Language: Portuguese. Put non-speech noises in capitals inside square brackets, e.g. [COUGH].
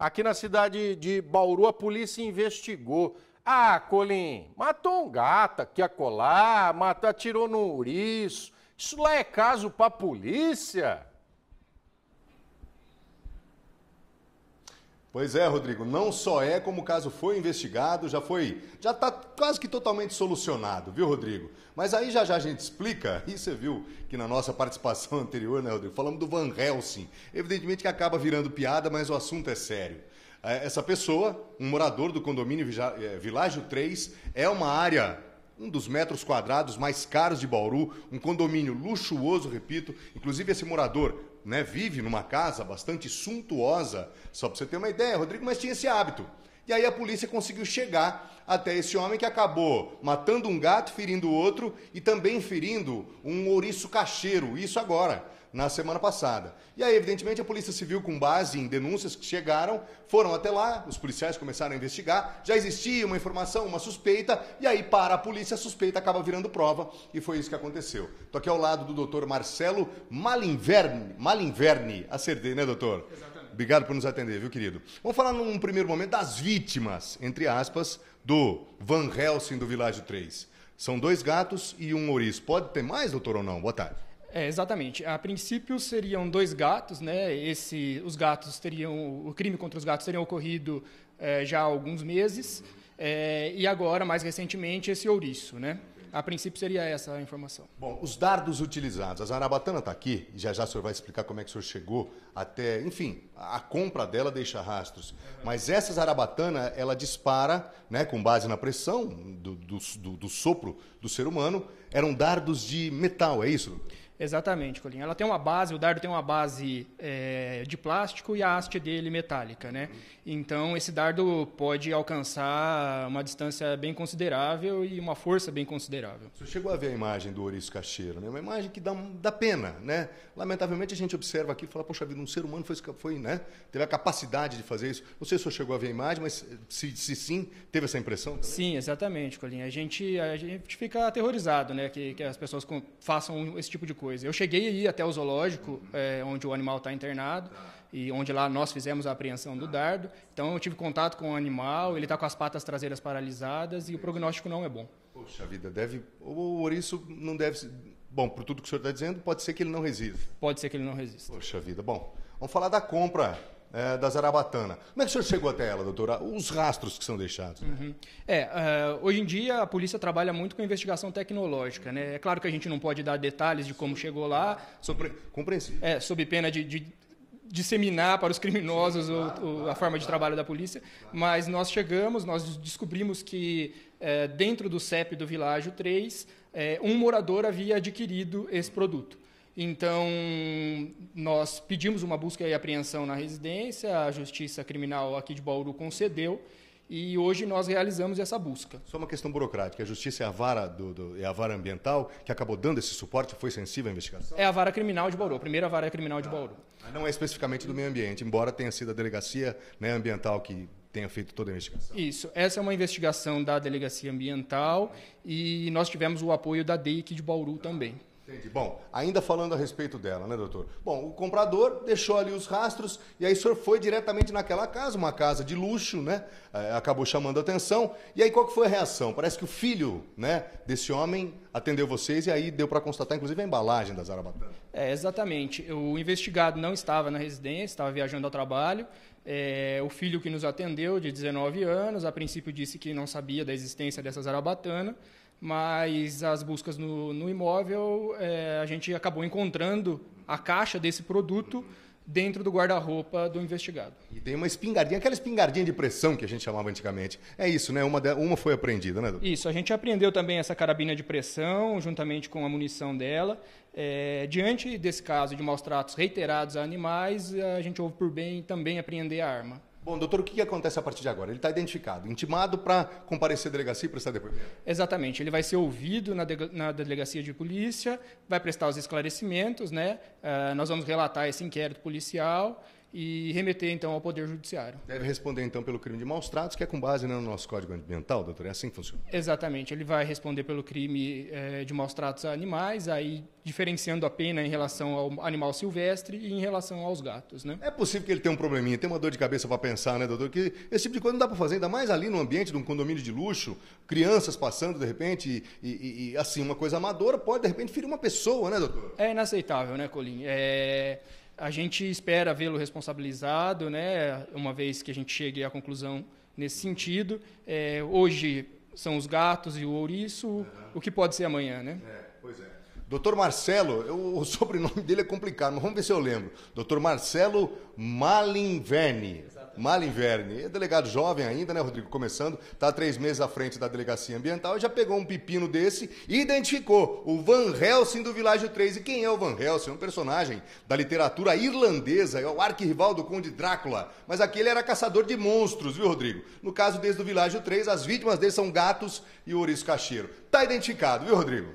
Aqui na cidade de Bauru, a polícia investigou. Ah, Colim, matou um gato aqui a colar, matou, atirou no ouriço. Isso lá é caso para polícia? Pois é, Rodrigo, não só é como o caso foi investigado, já foi, já está quase que totalmente solucionado, viu, Rodrigo? Mas aí já já a gente explica, e você viu que na nossa participação [LAUGHS] anterior, né, Rodrigo, falamos do Van Helsing, evidentemente que acaba virando piada, mas o assunto é sério. É, essa pessoa, um morador do condomínio é, Világio 3, é uma área um dos metros quadrados mais caros de Bauru, um condomínio luxuoso, repito. Inclusive, esse morador né, vive numa casa bastante suntuosa, só para você ter uma ideia, Rodrigo, mas tinha esse hábito. E aí a polícia conseguiu chegar até esse homem que acabou matando um gato, ferindo outro e também ferindo um ouriço cacheiro, isso agora na semana passada. E aí, evidentemente, a Polícia Civil, com base em denúncias que chegaram, foram até lá, os policiais começaram a investigar, já existia uma informação, uma suspeita, e aí, para a polícia, a suspeita acaba virando prova, e foi isso que aconteceu. Estou aqui ao lado do Dr. Marcelo Malinverni, Malinverni, acertei, né, doutor? Exatamente. Obrigado por nos atender, viu, querido? Vamos falar num primeiro momento das vítimas, entre aspas, do Van Helsing do Világio 3. São dois gatos e um ouriço. Pode ter mais, doutor, ou não? Boa tarde. É, exatamente. A princípio seriam dois gatos, né? Esse, os gatos teriam, o crime contra os gatos teria ocorrido é, já há alguns meses é, e agora, mais recentemente, esse ouriço, né? A princípio seria essa a informação. Bom, os dardos utilizados. A Zarabatana está aqui, já já o senhor vai explicar como é que o senhor chegou até. Enfim, a compra dela deixa rastros. Mas essa Zarabatana, ela dispara, né, com base na pressão do, do, do, do sopro do ser humano, eram dardos de metal, é isso? Exatamente, Colinho. Ela tem uma base, o dardo tem uma base é, de plástico e a haste dele metálica, né? Então, esse dardo pode alcançar uma distância bem considerável e uma força bem considerável. Você chegou a ver a imagem do ouriço cacheiro, né? Uma imagem que dá, dá pena, né? Lamentavelmente, a gente observa aqui e fala, poxa vida, um ser humano foi, foi, né? teve a capacidade de fazer isso. Não sei se você chegou a ver a imagem, mas eh, se, se sim, teve essa impressão? Também? Sim, exatamente, Colinho. A gente, a gente fica aterrorizado, né? Que, que as pessoas façam esse tipo de coisa coisa. Eu cheguei aí até o zoológico, é, onde o animal está internado, e onde lá nós fizemos a apreensão do dardo. Então eu tive contato com o animal, ele está com as patas traseiras paralisadas e o prognóstico não é bom. Poxa vida, deve. O ouriço não deve. Bom, por tudo que o senhor está dizendo, pode ser que ele não resista. Pode ser que ele não resista. Poxa vida, bom. Vamos falar da compra é, da Zarabatana. Como é que o senhor chegou até ela, doutora? Os rastros que são deixados. Né? Uhum. É, uh, hoje em dia a polícia trabalha muito com investigação tecnológica. Né? É claro que a gente não pode dar detalhes de como chegou lá. Sobre, Compreensível. É, sob pena de, de disseminar para os criminosos claro, o, o, claro, a forma de claro, trabalho da polícia, mas nós chegamos, nós descobrimos que é, dentro do CEP do Világio 3, é, um morador havia adquirido esse produto. Então, nós pedimos uma busca e apreensão na residência, a Justiça Criminal aqui de Bauru concedeu, e hoje nós realizamos essa busca. Só uma questão burocrática. A justiça é a vara do, do, é a vara ambiental que acabou dando esse suporte, foi sensível à investigação? É a vara criminal de Bauru, a primeira vara criminal de Bauru. Ah, não é especificamente do meio ambiente, embora tenha sido a delegacia né, ambiental que tenha feito toda a investigação. Isso, essa é uma investigação da delegacia ambiental e nós tivemos o apoio da DEIC de Bauru também. Entendi. Bom, ainda falando a respeito dela, né, doutor? Bom, o comprador deixou ali os rastros e aí o senhor foi diretamente naquela casa, uma casa de luxo, né? É, acabou chamando a atenção. E aí qual que foi a reação? Parece que o filho, né, desse homem atendeu vocês e aí deu para constatar, inclusive, a embalagem da Zarabatana. É, exatamente. O investigado não estava na residência, estava viajando ao trabalho. É, o filho que nos atendeu, de 19 anos, a princípio disse que não sabia da existência dessa Zarabatana mas as buscas no, no imóvel, é, a gente acabou encontrando a caixa desse produto dentro do guarda-roupa do investigado. E tem uma espingardinha, aquela espingardinha de pressão que a gente chamava antigamente. É isso, né? Uma, de, uma foi apreendida, né? Isso, a gente apreendeu também essa carabina de pressão, juntamente com a munição dela. É, diante desse caso de maus tratos reiterados a animais, a gente houve por bem também apreender a arma. Bom, doutor, o que acontece a partir de agora? Ele está identificado, intimado para comparecer à delegacia e prestar depoimento? Exatamente. Ele vai ser ouvido na, de, na delegacia de polícia, vai prestar os esclarecimentos, né? Uh, nós vamos relatar esse inquérito policial e remeter então ao Poder Judiciário. Deve responder então pelo crime de maus tratos, que é com base né, no nosso Código Ambiental, doutor? É assim que funciona? Exatamente, ele vai responder pelo crime é, de maus tratos a animais, aí diferenciando a pena em relação ao animal silvestre e em relação aos gatos, né? É possível que ele tenha um probleminha, tenha uma dor de cabeça para pensar, né, doutor? Que esse tipo de coisa não dá para fazer, ainda mais ali no ambiente de um condomínio de luxo, crianças passando de repente e, e, e assim, uma coisa amadora pode de repente ferir uma pessoa, né, doutor? É inaceitável, né, Colim? É... A gente espera vê-lo responsabilizado, né, uma vez que a gente chegue à conclusão nesse sentido. É, hoje são os gatos e o ouriço, uhum. o que pode ser amanhã, né? É, pois é. Doutor Marcelo, eu, o [LAUGHS] sobrenome dele é complicado, mas vamos ver se eu lembro. Doutor Marcelo Malinveni. Malinverne. É delegado jovem ainda, né, Rodrigo? Começando, está três meses à frente da delegacia ambiental e já pegou um pepino desse e identificou o Van Helsing do Világio 3. E quem é o Van Helsing? É um personagem da literatura irlandesa, é o arquirrival do Conde Drácula. Mas aquele era caçador de monstros, viu, Rodrigo? No caso desde o Világio 3, as vítimas dele são gatos e o ouriço cacheiro. Tá identificado, viu, Rodrigo?